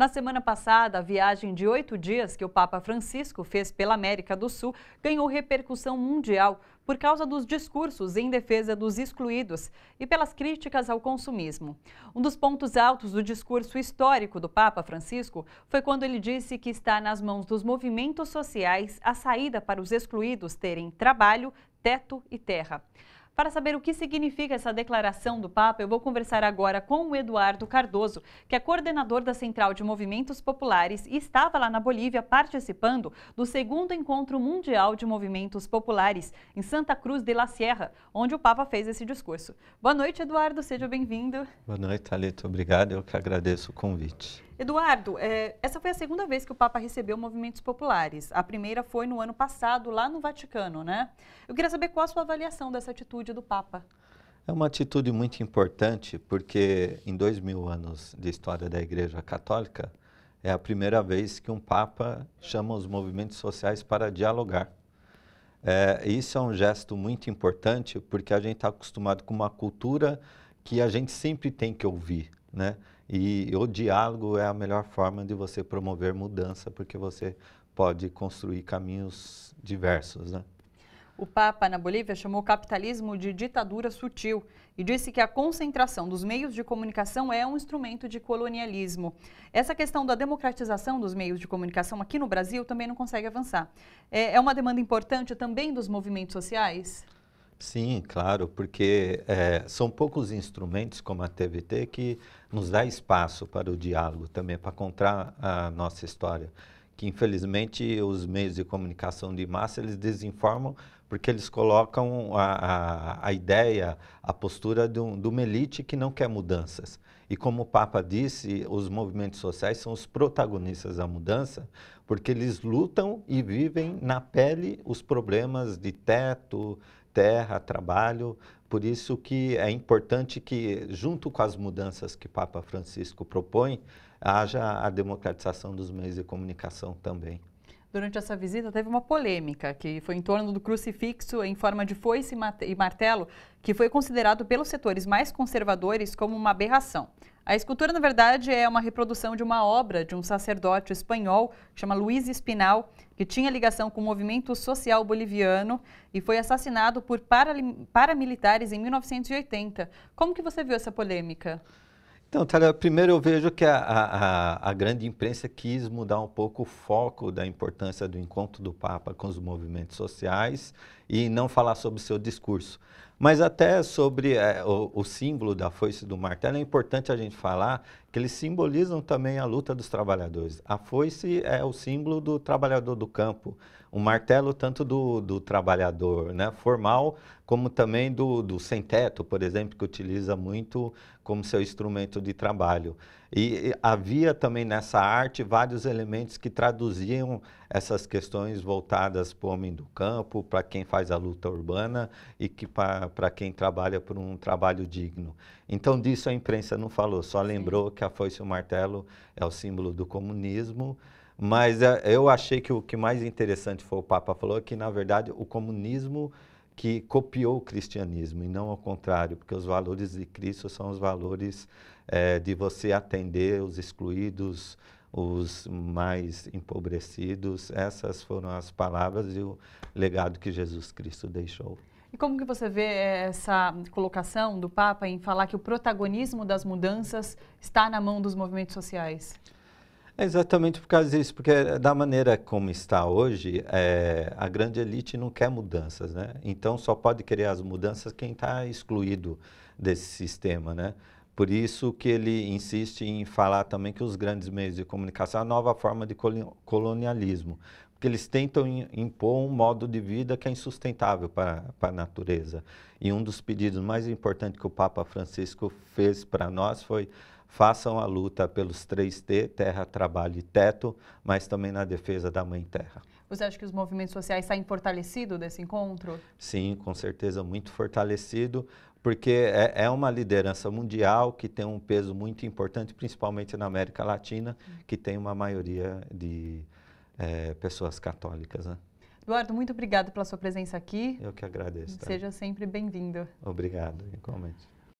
Na semana passada, a viagem de oito dias que o Papa Francisco fez pela América do Sul ganhou repercussão mundial por causa dos discursos em defesa dos excluídos e pelas críticas ao consumismo. Um dos pontos altos do discurso histórico do Papa Francisco foi quando ele disse que está nas mãos dos movimentos sociais a saída para os excluídos terem trabalho, teto e terra. Para saber o que significa essa declaração do Papa, eu vou conversar agora com o Eduardo Cardoso, que é coordenador da Central de Movimentos Populares e estava lá na Bolívia participando do segundo encontro mundial de movimentos populares em Santa Cruz de la Sierra, onde o Papa fez esse discurso. Boa noite, Eduardo, seja bem-vindo. Boa noite, Alito, Obrigado, eu que agradeço o convite. Eduardo, é, essa foi a segunda vez que o Papa recebeu movimentos populares. A primeira foi no ano passado, lá no Vaticano, né? Eu queria saber qual a sua avaliação dessa atitude do Papa. É uma atitude muito importante, porque em dois mil anos de história da Igreja Católica, é a primeira vez que um Papa chama os movimentos sociais para dialogar. É, isso é um gesto muito importante, porque a gente está acostumado com uma cultura que a gente sempre tem que ouvir, né? E o diálogo é a melhor forma de você promover mudança, porque você pode construir caminhos diversos. Né? O Papa na Bolívia chamou o capitalismo de ditadura sutil e disse que a concentração dos meios de comunicação é um instrumento de colonialismo. Essa questão da democratização dos meios de comunicação aqui no Brasil também não consegue avançar. É, é uma demanda importante também dos movimentos sociais? Sim, claro, porque é, são poucos instrumentos como a TVT que nos dá espaço para o diálogo também, para contar a nossa história. Que infelizmente os meios de comunicação de massa eles desinformam porque eles colocam a, a, a ideia, a postura de, um, de uma elite que não quer mudanças. E como o Papa disse, os movimentos sociais são os protagonistas da mudança, porque eles lutam e vivem na pele os problemas de teto, terra, trabalho. Por isso que é importante que, junto com as mudanças que Papa Francisco propõe, haja a democratização dos meios de comunicação também. Durante essa visita teve uma polêmica que foi em torno do crucifixo em forma de foice e martelo, que foi considerado pelos setores mais conservadores como uma aberração. A escultura, na verdade, é uma reprodução de uma obra de um sacerdote espanhol, chama Luiz Espinal, que tinha ligação com o movimento social boliviano e foi assassinado por paramilitares em 1980. Como que você viu essa polêmica? Então, Thalia, primeiro eu vejo que a, a, a, grande imprensa quis mudar um pouco o foco da importância do encontro do Papa com os movimentos sociais e não falar sobre o seu discurso. Mas até sobre é, o, o símbolo da foice do martelo, é importante a gente falar que eles simbolizam também a luta dos trabalhadores. A foice é o símbolo do trabalhador do campo, o um martelo tanto do, do trabalhador né, formal, como também do, do sem-teto, por exemplo, que utiliza muito como seu instrumento de trabalho. E, e havia também nessa arte vários elementos que traduziam essas questões voltadas para o homem do campo, para quem faz a luta urbana e que para quem trabalha por um trabalho digno. Então disso a imprensa não falou, só lembrou Sim. que que a foice e o martelo é o símbolo do comunismo. Mas é, eu achei que o que mais interessante foi o Papa falou que, na verdade, o comunismo que copiou o cristianismo e não ao contrário, porque os valores de Cristo são os valores é, de você atender os excluídos, os mais empobrecidos. Essas foram as palavras e o legado que Jesus Cristo deixou. E como que você vê essa colocação do Papa em falar que o protagonismo das mudanças está na mão dos movimentos sociais? É exatamente por causa disso, porque da maneira como está hoje, é, a grande elite não quer mudanças, né? Então só pode querer as mudanças quem está excluído desse sistema, né? Por isso que ele insiste em falar também que os grandes meios de comunicação é a nova forma de colonialismo, que eles tentam impor um modo de vida que é insustentável para, para a natureza. E um dos pedidos mais importantes que o Papa Francisco fez para nós foi façam a luta pelos 3T, terra, trabalho e teto, mas também na defesa da mãe terra. Você acha que os movimentos sociais saem fortalecidos desse encontro? Sim, com certeza, muito fortalecido, porque é, é, uma liderança mundial que tem um peso muito importante, principalmente na América Latina, hum. que tem uma maioria de é, pessoas católicas. Né? Eduardo, muito obrigado pela sua presença aqui. Eu que agradeço. Tá? Seja sempre bem-vindo. Obrigado, igualmente.